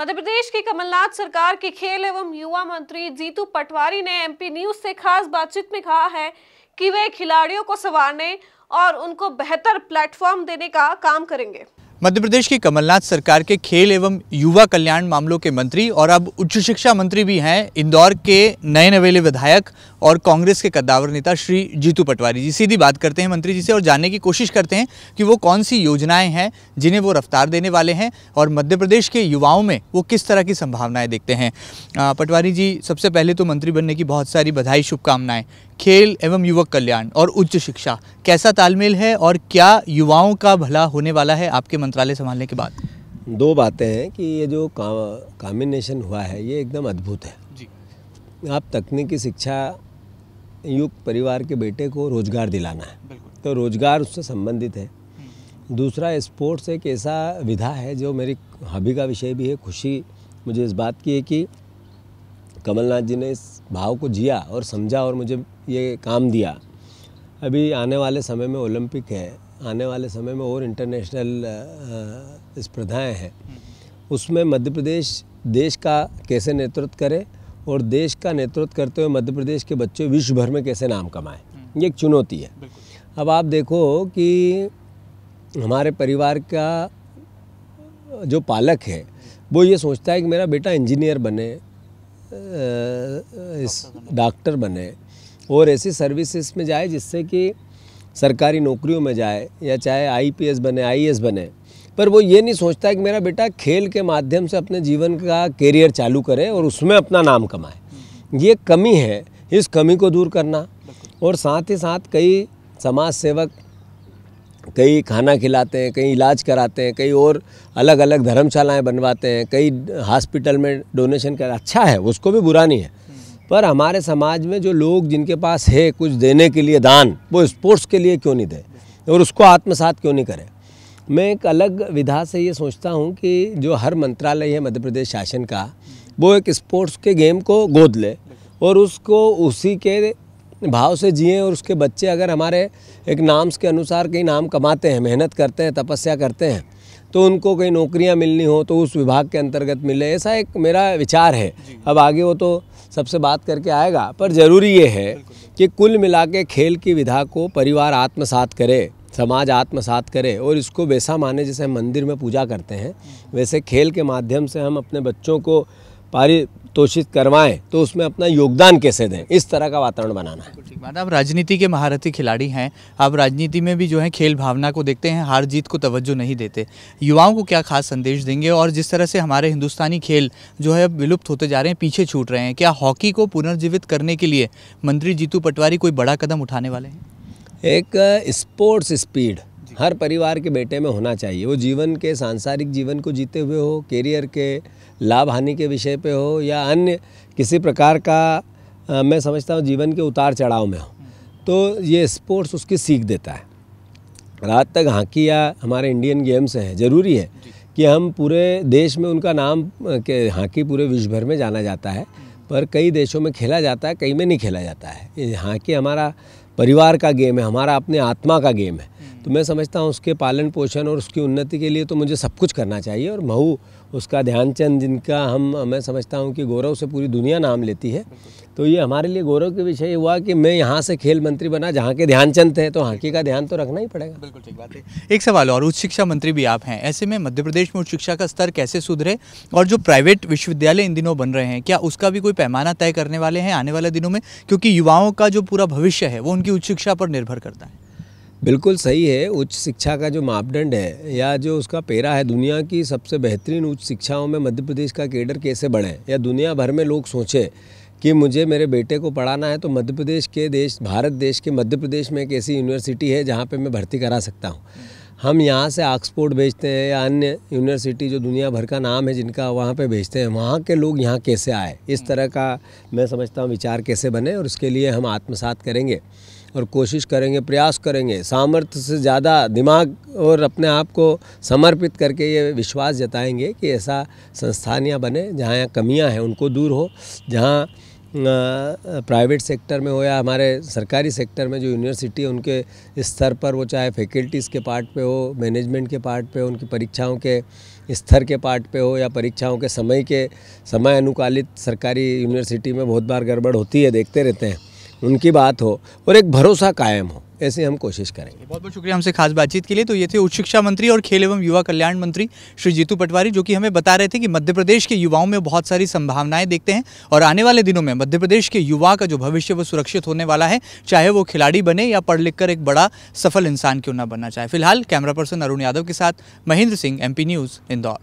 मध्य प्रदेश की कमलनाथ सरकार के खेल एवं युवा मंत्री जीतू पटवारी ने एमपी न्यूज से खास बातचीत में कहा है कि वे खिलाड़ियों को संवारने और उनको बेहतर प्लेटफॉर्म देने का काम करेंगे मध्य प्रदेश की कमलनाथ सरकार के खेल एवं युवा कल्याण मामलों के मंत्री और अब उच्च शिक्षा मंत्री भी हैं इंदौर के नए नवेले विधायक और कांग्रेस के कद्दावर नेता श्री जीतू पटवारी जी सीधी बात करते हैं मंत्री जी से और जानने की कोशिश करते हैं कि वो कौन सी योजनाएं हैं जिन्हें वो रफ्तार देने वाले हैं और मध्य प्रदेश के युवाओं में वो किस तरह की संभावनाएं देखते हैं पटवारी जी सबसे पहले तो मंत्री बनने की बहुत सारी बधाई शुभकामनाएं खेल एवं युवक कल्याण और उच्च शिक्षा कैसा तालमेल है और क्या युवाओं का भला होने वाला है आपके मंत्रालय संभालने के बाद दो बातें हैं कि ये जो कॉम्बिनेशन हुआ है ये एकदम अद्भुत है जी आप तकनीकी शिक्षा युग परिवार के बेटे को रोज़गार दिलाना है तो रोज़गार उससे संबंधित है हम्म। दूसरा स्पोर्ट्स एक ऐसा विधा है जो मेरी हबी का विषय भी है खुशी मुझे इस बात की है कि कमलनाथ जी ने इस भाव को जिया और समझा और मुझे ये काम दिया अभी आने वाले समय में ओलंपिक है आने वाले समय में और इंटरनेशनल स्पर्धाएँ हैं हम्म। उसमें मध्य प्रदेश देश का कैसे नेतृत्व करे और देश का नेतृत्व करते हुए मध्य प्रदेश के बच्चे विश्व भर में कैसे नाम कमाएं हम्म। ये एक चुनौती है अब आप देखो कि हमारे परिवार का जो पालक है वो ये सोचता है कि मेरा बेटा इंजीनियर बने इस डॉक्टर बने और ऐसी सर्विसेज में जाए जिससे कि सरकारी नौकरियों में जाए या चाहे आईपीएस बने आईएएस बने पर वो ये नहीं सोचता कि मेरा बेटा खेल के माध्यम से अपने जीवन का करियर चालू करे और उसमें अपना नाम कमाए ये कमी है इस कमी को दूर करना और साथ ही साथ कई समाज सेवक कई खाना खिलाते हैं कई इलाज कराते हैं कई और अलग अलग धर्मशालाएं बनवाते हैं कई हॉस्पिटल में डोनेशन कर अच्छा है उसको भी बुरा नहीं है हम्म। पर हमारे समाज में जो लोग जिनके पास है कुछ देने के लिए दान वो स्पोर्ट्स के लिए क्यों नहीं दे और उसको आत्मसात क्यों नहीं करें मैं एक अलग विधा से ये सोचता हूँ कि जो हर मंत्रालय है मध्य प्रदेश शासन का वो एक स्पोर्ट्स के गेम को गोद ले और उसको उसी के भाव से जिए और उसके बच्चे अगर हमारे एक नाम्स के अनुसार कहीं नाम कमाते हैं मेहनत करते हैं तपस्या करते हैं तो उनको कहीं नौकरियां मिलनी हो तो उस विभाग के अंतर्गत मिले ऐसा एक मेरा विचार है अब आगे वो तो सबसे बात करके आएगा पर ज़रूरी ये है कि कुल मिला के खेल की विधा को परिवार आत्मसात करे समाज आत्मसात करे और इसको वैसा माने जैसे हम मंदिर में पूजा करते हैं वैसे खेल के माध्यम से हम अपने बच्चों को पारितोषित करवाएं तो उसमें अपना योगदान कैसे दें इस तरह का वातावरण बनाना है ठीक बात आप राजनीति के महारथी खिलाड़ी हैं आप राजनीति में भी जो है खेल भावना को देखते हैं हार जीत को तवज्जो नहीं देते युवाओं को क्या खास संदेश देंगे और जिस तरह से हमारे हिंदुस्तानी खेल जो है अब विलुप्त होते जा रहे हैं पीछे छूट रहे हैं क्या हॉकी को पुनर्जीवित करने के लिए मंत्री जीतू पटवारी कोई बड़ा कदम उठाने वाले हैं एक स्पोर्ट्स स्पीड हर परिवार के बेटे में होना चाहिए वो जीवन के सांसारिक जीवन को जीते हुए हो कैरियर के लाभ हानि के विषय पे हो या अन्य किसी प्रकार का आ, मैं समझता हूँ जीवन के उतार चढ़ाव में हो तो ये स्पोर्ट्स उसकी सीख देता है रात तक हॉकी या हमारे इंडियन गेम्स हैं ज़रूरी है कि हम पूरे देश में उनका नाम के हॉकी पूरे विश्व भर में जाना जाता है पर कई देशों में खेला जाता है कई में नहीं खेला जाता है हॉकी हमारा परिवार का गेम है हमारा अपने आत्मा का गेम है तो मैं समझता हूँ उसके पालन पोषण और उसकी उन्नति के लिए तो मुझे सब कुछ करना चाहिए और महू उसका ध्यानचंद जिनका हम मैं समझता हूँ कि गौरव से पूरी दुनिया नाम लेती है तो ये हमारे लिए गौरव के विषय हुआ कि मैं यहाँ से खेल मंत्री बना जहाँ के ध्यानचंद थे तो हॉकी का ध्यान तो रखना ही पड़ेगा बिल्कुल ठीक बात है एक सवाल और उच्च शिक्षा मंत्री भी आप हैं ऐसे में मध्य प्रदेश में उच्च शिक्षा का स्तर कैसे सुधरे और जो प्राइवेट विश्वविद्यालय इन दिनों बन रहे हैं क्या उसका भी कोई पैमाना तय करने वाले हैं आने वाले दिनों में क्योंकि युवाओं का जो पूरा भविष्य है वो उनकी उच्च शिक्षा पर निर्भर करता है बिल्कुल सही है उच्च शिक्षा का जो मापदंड है या जो उसका पेरा है दुनिया की सबसे बेहतरीन उच्च शिक्षाओं में मध्य प्रदेश का केडर कैसे बढ़े या दुनिया भर में लोग सोचें कि मुझे मेरे बेटे को पढ़ाना है तो मध्य प्रदेश के देश भारत देश के मध्य प्रदेश में एक ऐसी यूनिवर्सिटी है जहाँ पर मैं भर्ती करा सकता हूँ हम यहाँ से ऑक्सफोर्ड भेजते हैं या अन्य यूनिवर्सिटी जो दुनिया भर का नाम है जिनका वहाँ पे भेजते हैं वहाँ के लोग यहाँ कैसे आए इस तरह का मैं समझता हूँ विचार कैसे बने और उसके लिए हम आत्मसात करेंगे और कोशिश करेंगे प्रयास करेंगे सामर्थ्य से ज़्यादा दिमाग और अपने आप को समर्पित करके ये विश्वास जताएंगे कि ऐसा संस्थान यहाँ बने जहाँ यहाँ कमियाँ हैं उनको दूर हो जहाँ प्राइवेट सेक्टर में हो या हमारे सरकारी सेक्टर में जो यूनिवर्सिटी है उनके स्तर पर वो चाहे फैकल्टीज़ के पार्ट पे हो मैनेजमेंट के पार्ट पे हो उनकी परीक्षाओं के स्तर के पार्ट पे हो या परीक्षाओं के समय के समय अनुकालित सरकारी यूनिवर्सिटी में बहुत बार गड़बड़ होती है देखते रहते हैं उनकी बात हो और एक भरोसा कायम हो ऐसी हम कोशिश करेंगे बहुत बहुत शुक्रिया हमसे खास बातचीत के लिए तो ये थे उच्च शिक्षा मंत्री और खेल एवं युवा कल्याण मंत्री श्री जीतू पटवारी जो कि हमें बता रहे थे कि मध्य प्रदेश के युवाओं में बहुत सारी संभावनाएं देखते हैं और आने वाले दिनों में मध्य प्रदेश के युवा का जो भविष्य वो सुरक्षित होने वाला है चाहे वो खिलाड़ी बने या पढ़ लिख कर एक बड़ा सफल इंसान क्यों न बनना चाहे फिलहाल कैमरा पर्सन अरुण यादव के साथ महेंद्र सिंह एम न्यूज़ इंदौर